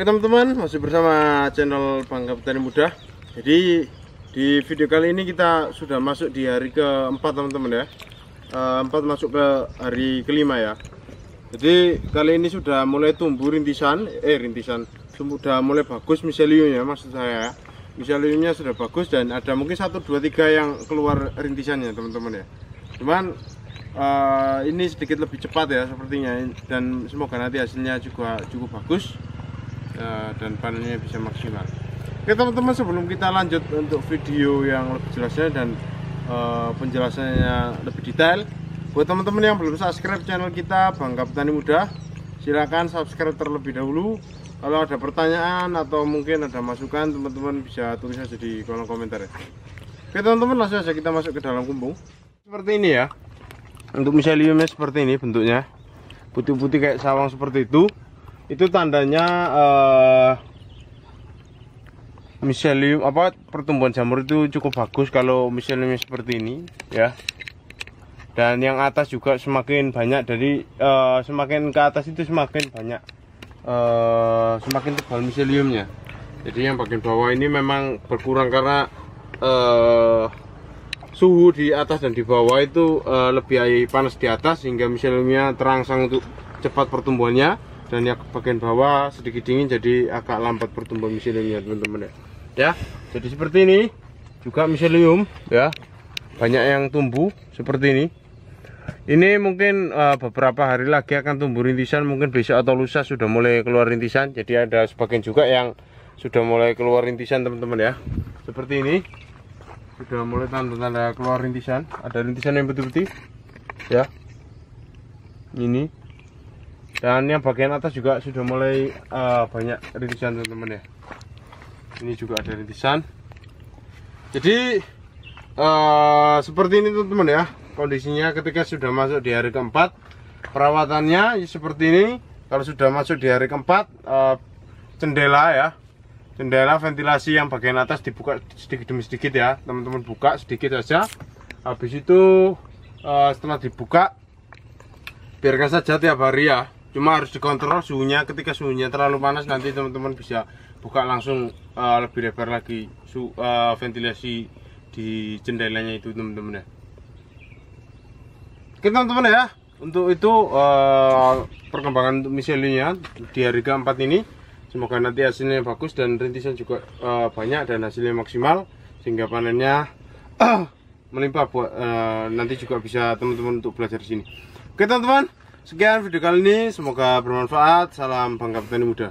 Oke teman-teman, masih bersama channel Bangga Petani Muda. Jadi di video kali ini kita sudah masuk di hari keempat teman-teman ya. Eh, empat masuk ke hari kelima ya. Jadi kali ini sudah mulai tumbuh rintisan, eh rintisan, sudah mulai bagus miseliumnya maksud saya. Ya. Miseliumnya sudah bagus dan ada mungkin satu dua tiga yang keluar rintisannya teman-teman ya. Cuman uh, ini sedikit lebih cepat ya sepertinya dan semoga nanti hasilnya juga cukup bagus Eh, dan panennya bisa maksimal oke teman-teman sebelum kita lanjut untuk video yang lebih jelasnya dan uh, penjelasannya lebih detail buat teman-teman yang belum subscribe channel kita Bangga Petani Muda silahkan subscribe terlebih dahulu kalau ada pertanyaan atau mungkin ada masukan teman-teman bisa tulis saja di kolom komentar ya oke teman-teman langsung saja kita masuk ke dalam kumbung seperti ini ya untuk miseliumnya seperti ini bentuknya putih-putih kayak sawang seperti itu itu tandanya uh, eh, miselium apa pertumbuhan jamur itu cukup bagus kalau miseliumnya seperti ini ya dan yang atas juga semakin banyak dari uh, semakin ke atas itu semakin banyak uh, semakin tebal miseliumnya jadi yang bagian bawah ini memang berkurang karena uh, suhu di atas dan di bawah itu uh, lebih panas di atas sehingga miseliumnya terangsang untuk cepat pertumbuhannya dan yang bagian bawah sedikit dingin jadi agak lambat pertumbuhan ya teman-teman ya ya jadi seperti ini juga miselium ya banyak yang tumbuh seperti ini ini mungkin uh, beberapa hari lagi akan tumbuh rintisan mungkin besok atau lusa sudah mulai keluar rintisan jadi ada sebagian juga yang sudah mulai keluar rintisan teman-teman ya seperti ini sudah mulai tanda-tanda keluar rintisan ada rintisan yang betul-betul ya ini dan yang bagian atas juga sudah mulai uh, banyak rintisan teman-teman ya ini juga ada rintisan jadi uh, seperti ini teman-teman ya kondisinya ketika sudah masuk di hari keempat perawatannya seperti ini kalau sudah masuk di hari keempat uh, ya jendela ventilasi yang bagian atas dibuka sedikit demi sedikit ya teman-teman buka sedikit saja habis itu uh, setelah dibuka biarkan saja tiap hari ya cuma harus dikontrol suhunya ketika suhunya terlalu panas nanti teman-teman bisa buka langsung uh, lebih lebar lagi su uh, ventilasi di jendelanya itu teman-teman ya oke teman-teman ya untuk itu uh, perkembangan untuk miselinya di hari keempat ini semoga nanti hasilnya bagus dan rintisan juga uh, banyak dan hasilnya maksimal sehingga panennya melimpah buat uh, nanti juga bisa teman-teman untuk belajar di sini oke teman-teman Sekian video kali ini, semoga bermanfaat. Salam Bangka Petani Muda.